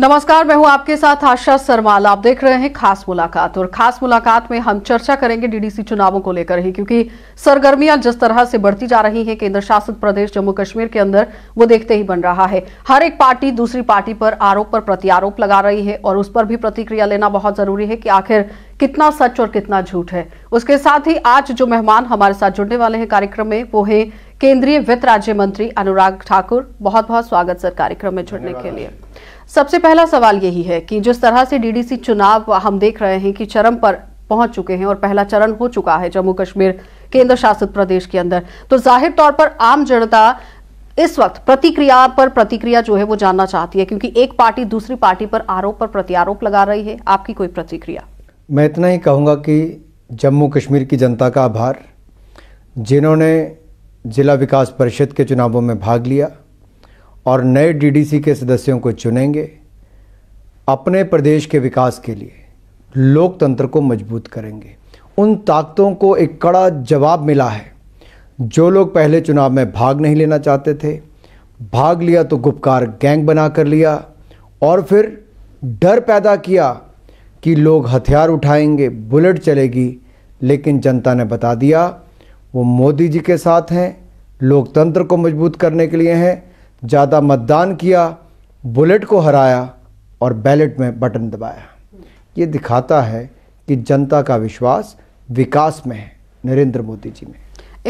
नमस्कार मैं हूं आपके साथ आशा सरमाल आप देख रहे हैं खास मुलाकात और खास मुलाकात में हम चर्चा करेंगे डीडीसी चुनावों को लेकर ही क्योंकि सरगर्मियां जिस तरह से बढ़ती जा रही हैं केंद्र शासित प्रदेश जम्मू कश्मीर के अंदर वो देखते ही बन रहा है हर एक पार्टी दूसरी पार्टी पर आरोप पर प्रत्यारोप लगा रही है और उस पर भी प्रतिक्रिया लेना बहुत जरूरी है कि आखिर कितना सच और कितना झूठ है उसके साथ ही आज जो मेहमान हमारे साथ जुड़ने वाले हैं कार्यक्रम में वो है केंद्रीय वित्त राज्य मंत्री अनुराग ठाकुर बहुत बहुत स्वागत सर कार्यक्रम में जुड़ने के लिए सबसे पहला सवाल यही है कि जिस तरह से डीडीसी चुनाव हम देख रहे हैं कि चरम पर पहुंच चुके हैं और पहला चरण हो चुका है जम्मू कश्मीर केंद्र शासित प्रदेश के अंदर तो जाहिर तौर पर आम जनता इस वक्त प्रतिक्रिया पर प्रतिक्रिया जो है वो जानना चाहती है क्योंकि एक पार्टी दूसरी पार्टी पर आरोप पर प्रत्यारोप लगा रही है आपकी कोई प्रतिक्रिया मैं इतना ही कहूंगा कि जम्मू कश्मीर की जनता का आभार जिन्होंने जिला विकास परिषद के चुनावों में भाग लिया और नए डीडीसी के सदस्यों को चुनेंगे अपने प्रदेश के विकास के लिए लोकतंत्र को मजबूत करेंगे उन ताकतों को एक कड़ा जवाब मिला है जो लोग पहले चुनाव में भाग नहीं लेना चाहते थे भाग लिया तो गुपकार गैंग बना कर लिया और फिर डर पैदा किया कि लोग हथियार उठाएंगे बुलेट चलेगी लेकिन जनता ने बता दिया वो मोदी जी के साथ हैं लोकतंत्र को मजबूत करने के लिए हैं ज़्यादा मतदान किया बुलेट को हराया और बैलेट में बटन दबाया ये दिखाता है कि जनता का विश्वास विकास में है नरेंद्र मोदी जी में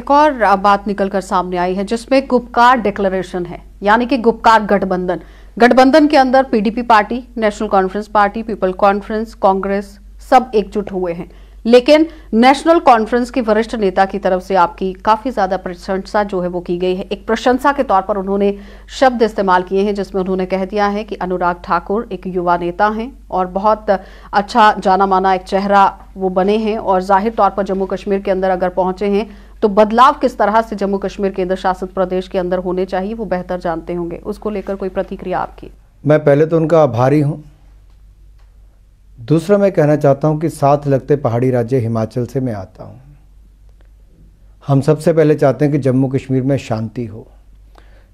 एक और बात निकल कर सामने आई है जिसमें गुपकार डिक्लेरेशन है यानी कि गुपकार गठबंधन गठबंधन के अंदर PDP party National Conference party People Conference Congress सब एकजुट हुए हैं लेकिन नेशनल कॉन्फ्रेंस के वरिष्ठ नेता की तरफ से आपकी काफी ज्यादा प्रशंसा जो है वो की गई है एक प्रशंसा के तौर पर उन्होंने शब्द इस्तेमाल किए हैं जिसमें उन्होंने कह दिया है कि अनुराग ठाकुर एक युवा नेता हैं और बहुत अच्छा जाना माना एक चेहरा वो बने हैं और जाहिर तौर पर जम्मू कश्मीर के अंदर अगर पहुंचे हैं तो बदलाव किस तरह से जम्मू कश्मीर केंद्र शासित प्रदेश के अंदर होने चाहिए वो बेहतर जानते होंगे उसको लेकर कोई प्रतिक्रिया आपकी मैं पहले तो उनका आभारी हूँ दूसरा मैं कहना चाहता हूँ कि साथ लगते पहाड़ी राज्य हिमाचल से मैं आता हूँ हम सबसे पहले चाहते हैं कि जम्मू कश्मीर में शांति हो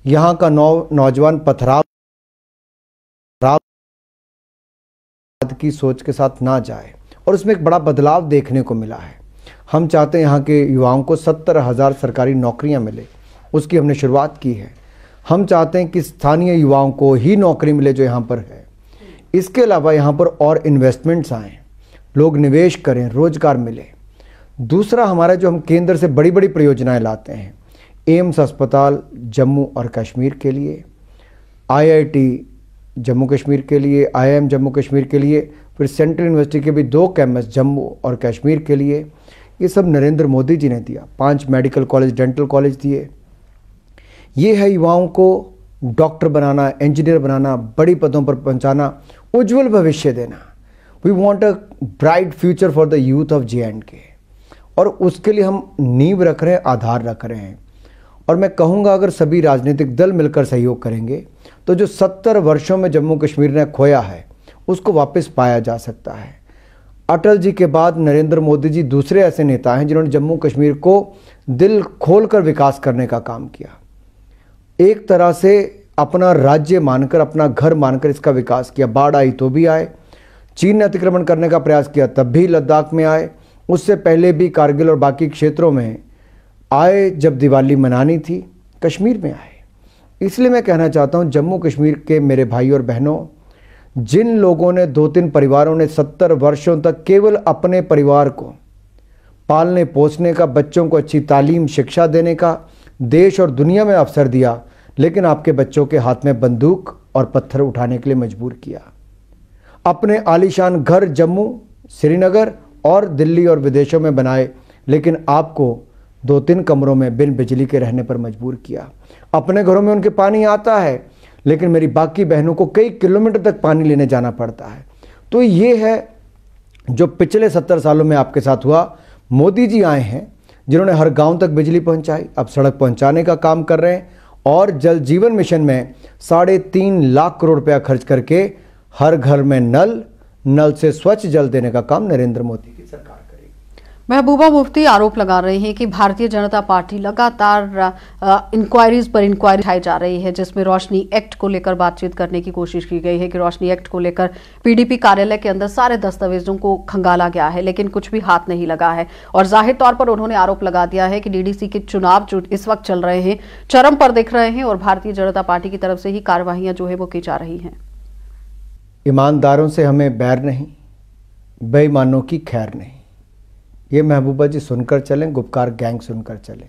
यहाँ का नौ नौजवान पथराव की सोच के साथ ना जाए और उसमें एक बड़ा बदलाव देखने को मिला है हम चाहते हैं यहाँ के युवाओं को सत्तर हज़ार सरकारी नौकरियाँ मिले उसकी हमने शुरुआत की है हम चाहते हैं कि स्थानीय युवाओं को ही नौकरी मिले जो यहाँ पर है इसके अलावा यहाँ पर और इन्वेस्टमेंट्स आएँ लोग निवेश करें रोजगार मिले दूसरा हमारा जो हम केंद्र से बड़ी बड़ी परियोजनाएं लाते हैं एम्स अस्पताल जम्मू और कश्मीर के लिए आईआईटी जम्मू कश्मीर के लिए आईआईएम जम्मू कश्मीर के लिए फिर सेंट्रल यूनिवर्सिटी के भी दो कैंपस जम्मू और कश्मीर के लिए ये सब नरेंद्र मोदी जी ने दिया पांच मेडिकल कॉलेज डेंटल कॉलेज दिए ये है युवाओं को डॉक्टर बनाना इंजीनियर बनाना बड़ी पदों पर पहुंचाना उज्जवल भविष्य देना we want a bright future for the youth of J and K और उसके लिए हम नींव रख रहे हैं आधार रख रहे हैं और मैं कहूँगा अगर सभी राजनीतिक दल मिलकर सहयोग करेंगे तो जो सत्तर वर्षों में जम्मू कश्मीर ने खोया है उसको वापस पाया जा सकता है अटल जी के बाद नरेंद्र मोदी जी दूसरे ऐसे नेता हैं जिन्होंने जम्मू कश्मीर को दिल खोलकर विकास करने का काम किया एक तरह से अपना राज्य मानकर अपना घर मानकर इसका विकास किया बाढ़ आई तो भी आए चीन ने अतिक्रमण करने का प्रयास किया तब भी लद्दाख में आए उससे पहले भी कारगिल और बाकी क्षेत्रों में आए जब दिवाली मनानी थी कश्मीर में आए इसलिए मैं कहना चाहता हूँ जम्मू कश्मीर के मेरे भाई और बहनों जिन लोगों ने दो तीन परिवारों ने सत्तर वर्षों तक केवल अपने परिवार को पालने पोसने का बच्चों को अच्छी तालीम शिक्षा देने का देश और दुनिया में अवसर दिया लेकिन आपके बच्चों के हाथ में बंदूक और पत्थर उठाने के लिए मजबूर किया अपने आलीशान घर जम्मू श्रीनगर और दिल्ली और विदेशों में बनाए लेकिन आपको दो तीन कमरों में बिन बिजली के रहने पर मजबूर किया अपने घरों में उनके पानी आता है लेकिन मेरी बाकी बहनों को कई किलोमीटर तक पानी लेने जाना पड़ता है तो ये है जो पिछले सत्तर सालों में आपके साथ हुआ मोदी जी आए हैं जिन्होंने हर गांव तक बिजली पहुंचाई अब सड़क पहुंचाने का काम कर रहे हैं और जल जीवन मिशन में साढ़े तीन लाख करोड़ रुपया खर्च करके हर घर में नल नल से स्वच्छ जल देने का काम नरेंद्र मोदी की सरकार महबूबा मुफ्ती आरोप लगा रहे हैं कि भारतीय जनता पार्टी लगातार इंक्वायरीज पर इंक्वायरी उठाई जा रही है जिसमें रोशनी एक्ट को लेकर बातचीत करने की कोशिश की गई है कि रोशनी एक्ट को लेकर पीडीपी कार्यालय के अंदर सारे दस्तावेजों को खंगाला गया है लेकिन कुछ भी हाथ नहीं लगा है और जाहिर तौर पर उन्होंने आरोप लगा दिया है कि डीडीसी के चुनाव जो इस वक्त चल रहे हैं चरम पर दिख रहे हैं और भारतीय जनता पार्टी की तरफ से ही कार्यवाहियां जो है वो की जा रही हैं ईमानदारों से हमें बैर नहीं बेईमानों की खैर नहीं ये महबूबा जी सुनकर चलें गुप्कार गैंग सुनकर चलें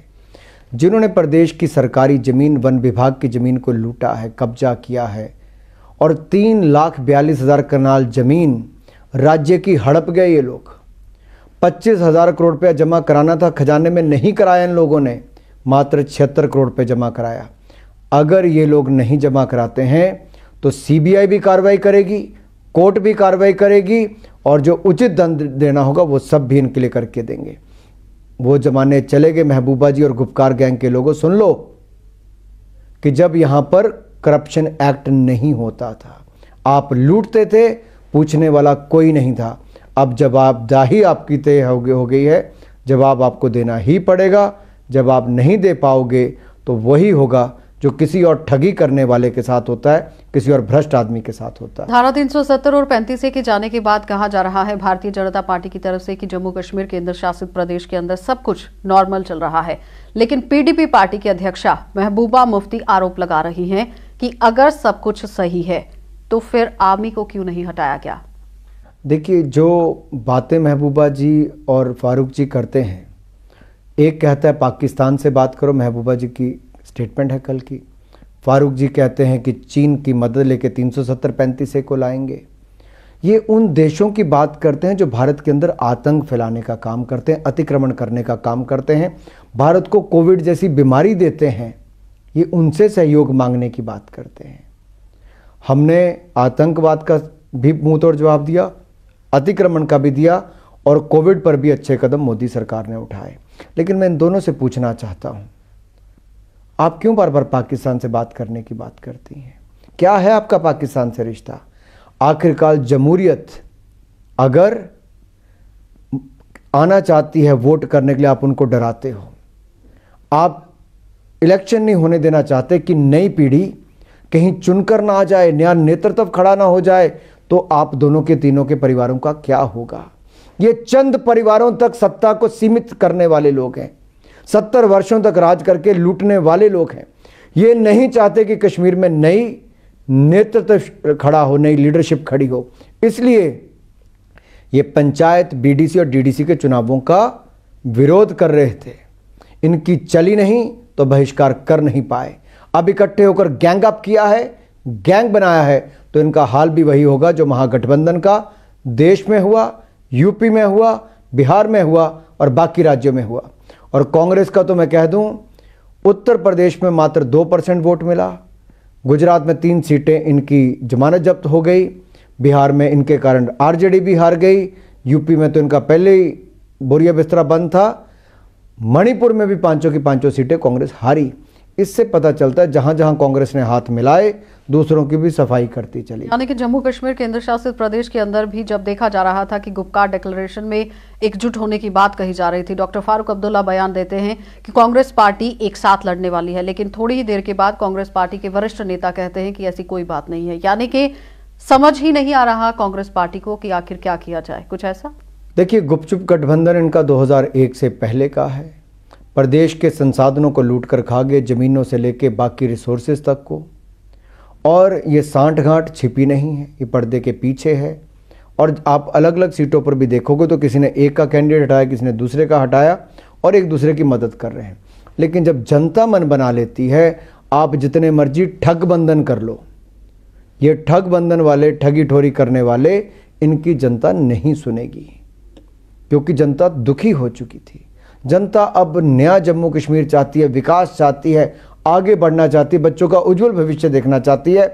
जिन्होंने प्रदेश की सरकारी ज़मीन वन विभाग की ज़मीन को लूटा है कब्जा किया है और तीन लाख बयालीस हज़ार कनाल ज़मीन राज्य की हड़प गए ये लोग पच्चीस हज़ार करोड़ रुपया जमा कराना था खजाने में नहीं कराया इन लोगों ने मात्र छिहत्तर करोड़ रुपये जमा कराया अगर ये लोग नहीं जमा कराते हैं तो सीबीआई भी कार्रवाई करेगी कोर्ट भी कार्रवाई करेगी और जो उचित दंड देना होगा वो सब भी इनके लिए करके देंगे वो ज़माने चले गए महबूबा जी और गुप्कार गैंग के लोगों सुन लो कि जब यहाँ पर करप्शन एक्ट नहीं होता था आप लूटते थे पूछने वाला कोई नहीं था अब जवाबदाही आपकी तय हो गई है जवाब आपको देना ही पड़ेगा जब आप नहीं दे पाओगे तो वही होगा जो किसी और ठगी करने वाले के साथ होता है किसी और भ्रष्ट आदमी के साथ होता है धारा 370 और पैंतीस के जाने के बाद कहा जा रहा है भारतीय जनता पार्टी की तरफ से कि जम्मू कश्मीर केंद्र शासित प्रदेश के अंदर सब कुछ नॉर्मल चल रहा है लेकिन पीडीपी पार्टी की अध्यक्षा महबूबा मुफ्ती आरोप लगा रही है कि अगर सब कुछ सही है तो फिर आर्मी को क्यों नहीं हटाया गया देखिए जो बातें महबूबा जी और फारूक जी करते हैं एक कहता है पाकिस्तान से बात करो महबूबा जी की स्टेटमेंट है कल की फारूक जी कहते हैं कि चीन की मदद लेके तीन सौ सत्तर पैंतीस को लाएंगे ये उन देशों की बात करते हैं जो भारत के अंदर आतंक फैलाने का काम करते हैं अतिक्रमण करने का काम करते हैं भारत को कोविड जैसी बीमारी देते हैं ये उनसे सहयोग मांगने की बात करते हैं हमने आतंकवाद का भी मुंह तोड़ जवाब दिया अतिक्रमण का भी दिया और कोविड पर भी अच्छे कदम मोदी सरकार ने उठाए लेकिन मैं इन दोनों से पूछना चाहता हूं आप क्यों बार बार पाकिस्तान से बात करने की बात करती हैं क्या है आपका पाकिस्तान से रिश्ता आखिरकार जमहूरियत अगर आना चाहती है वोट करने के लिए आप उनको डराते हो आप इलेक्शन नहीं होने देना चाहते कि नई पीढ़ी कहीं चुनकर ना आ जाए नया नेतृत्व खड़ा ना हो जाए तो आप दोनों के तीनों के परिवारों का क्या होगा ये चंद परिवारों तक सत्ता को सीमित करने वाले लोग हैं सत्तर वर्षों तक राज करके लूटने वाले लोग हैं ये नहीं चाहते कि कश्मीर में नई नेतृत्व खड़ा हो नई लीडरशिप खड़ी हो इसलिए ये पंचायत बीडीसी और डीडीसी के चुनावों का विरोध कर रहे थे इनकी चली नहीं तो बहिष्कार कर नहीं पाए अब इकट्ठे होकर गैंग अप किया है गैंग बनाया है तो इनका हाल भी वही होगा जो महागठबंधन का देश में हुआ यूपी में हुआ बिहार में हुआ और बाकी राज्यों में हुआ और कांग्रेस का तो मैं कह दूं उत्तर प्रदेश में मात्र दो परसेंट वोट मिला गुजरात में तीन सीटें इनकी जमानत जब्त हो गई बिहार में इनके कारण आरजेडी भी हार गई यूपी में तो इनका पहले ही बोरिया बिस्तरा बंद था मणिपुर में भी पांचों की पांचों सीटें कांग्रेस हारी इससे पता चलता है जहां जहां कांग्रेस ने हाथ मिलाए दूसरों की भी सफाई करती चली यानी कि जम्मू कश्मीर केंद्र शासित प्रदेश के अंदर भी जब देखा जा रहा था कि गुप्कार डिक्लेरेशन में एकजुट होने की बात कही जा रही थी डॉक्टर फारूक अब्दुल्ला बयान देते हैं कि कांग्रेस पार्टी एक साथ लड़ने वाली है लेकिन थोड़ी ही देर के बाद कांग्रेस पार्टी के वरिष्ठ नेता कहते हैं कि ऐसी कोई बात नहीं है यानी कि समझ ही नहीं आ रहा कांग्रेस पार्टी को कि आखिर क्या किया जाए कुछ ऐसा देखिए गुपचुप गठबंधन इनका दो से पहले का है प्रदेश के संसाधनों को लूट कर खा गए ज़मीनों से लेके बाकी रिसोर्सेज तक को और ये सांठ गांठ छिपी नहीं है ये पर्दे के पीछे है और आप अलग अलग सीटों पर भी देखोगे तो किसी ने एक का कैंडिडेट हटाया किसी ने दूसरे का हटाया और एक दूसरे की मदद कर रहे हैं लेकिन जब जनता मन बना लेती है आप जितने मर्जी ठग बंधन कर लो ये ठग बंधन वाले ठगी ठोरी करने वाले इनकी जनता नहीं सुनेगी क्योंकि जनता दुखी हो चुकी थी जनता अब नया जम्मू कश्मीर चाहती है विकास चाहती है आगे बढ़ना चाहती है बच्चों का उज्जवल भविष्य देखना चाहती है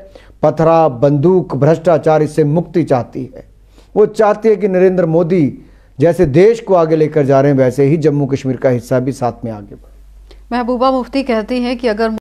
पथरा बंदूक भ्रष्टाचार इससे मुक्ति चाहती है वो चाहती है कि नरेंद्र मोदी जैसे देश को आगे लेकर जा रहे हैं वैसे ही जम्मू कश्मीर का हिस्सा भी साथ में आगे बढ़े महबूबा मुफ्ती कहती हैं कि अगर